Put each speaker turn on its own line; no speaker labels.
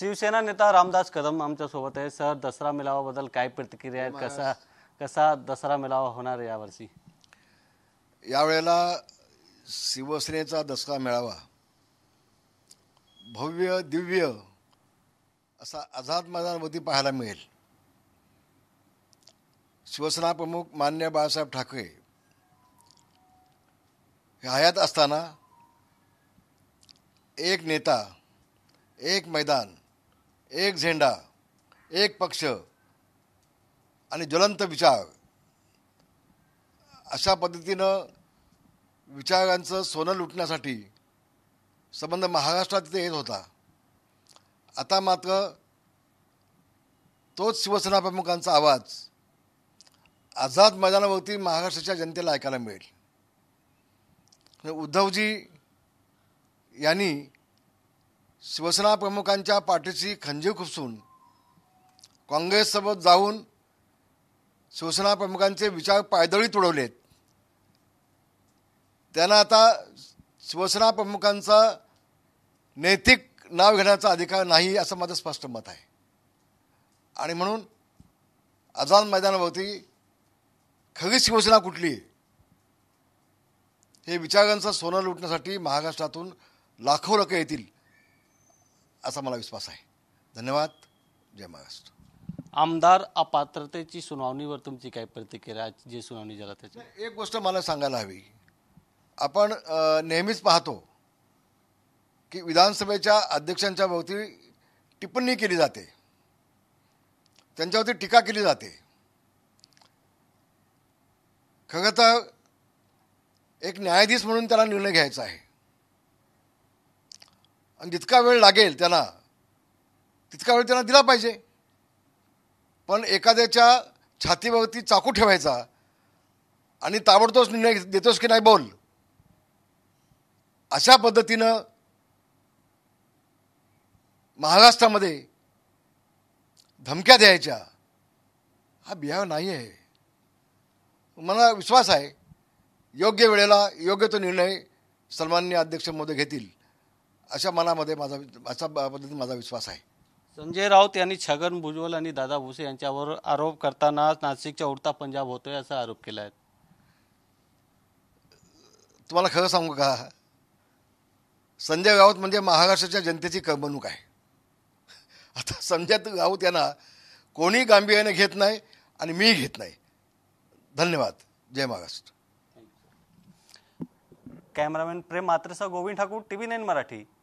शिवसेना नेता रामदास कदम आमच्या सोबत आहे सर दसरा मेळावाबद्दल काय प्रतिक्रिया आहे कसा
कसा दसरा मेळावा होणार आहे यावर्षी यावेळेला शिवसेनेचा दसरा मेळावा भव्य दिव्य असा आझाद वती पाहायला मिळेल शिवसेना प्रमुख मान्य बाळासाहेब ठाकरे हे हयात असताना एक नेता एक मैदान एक झेंडा एक पक्ष आणि ज्वलंत विचार अशा पद्धतीनं विचारांचं सोनं लुटण्यासाठी संबंध महाराष्ट्रात तिथे येत होता आता मात्र तोच शिवसेना प्रमुखांचा आवाज आझाद मैदानावरती महाराष्ट्राच्या जनतेला ऐकायला मिळेल उद्धवजी यांनी शिवसेना प्रमुखांच्या पाठीशी खंजीर खुपसून काँग्रेससोबत जाऊन शिवसेना प्रमुखांचे विचार पायदळी तुडवलेत त्यांना आता शिवसेना प्रमुखांचं नैतिक नाव घेण्याचा अधिकार नाही असं माझं स्पष्ट मत आहे आणि म्हणून आझाद मैदानावरती खरी शिवसेना कुठली हे विचारांचं सोनं लुटण्यासाठी महाराष्ट्रातून लाखो लोक येतील असा मला विश्वास आहे धन्यवाद
जय महाराष्ट्र आमदार अपात्रतेची सुनावणीवर तुमची
काय प्रतिक्रिया जी सुनावणी झाला त्याची एक गोष्ट मला सांगायला हवी आपण नेहमीच पाहतो की विधानसभेच्या अध्यक्षांच्या भोवती टिप्पणी केली जाते त्यांच्यावरती टीका केली जाते खरं तर एक न्यायाधीश म्हणून त्याला निर्णय घ्यायचा आहे आणि जितका वेळ लागेल त्यांना तितका वेळ त्यांना दिला पाहिजे पण एखाद्याच्या छातीवरती चाकू ठेवायचा आणि ताबडतोस निर्णय देतोस की नाही बोल अशा पद्धतीनं महाराष्ट्रामध्ये धमक्या द्यायच्या हा बिहाव नाही आहे मला विश्वास आहे योग्य वेळेला योग्य तो निर्णय सलमाननी अध्यक्ष मोदी घेतील अशा मनामध्ये माझा अशा पद्धतीने माझा विश्वास आहे
संजय राऊत यांनी छगन भुजबल आणि दादा भुसे यांच्यावर आरोप करताना नाशिकच्या उडता पंजाब होतोय असा आरोप केला आहे
तुम्हाला खरं सांगू का संजय राऊत म्हणजे महाराष्ट्राच्या जनतेची करमणूक आहे आता संजय राऊत यांना कोणी गांभीर्याने घेत नाही आणि मी घेत नाही धन्यवाद जय महाराष्ट्र कॅमेरामॅन
प्रेम मात्रसा Govind Thakur T V nine Marathi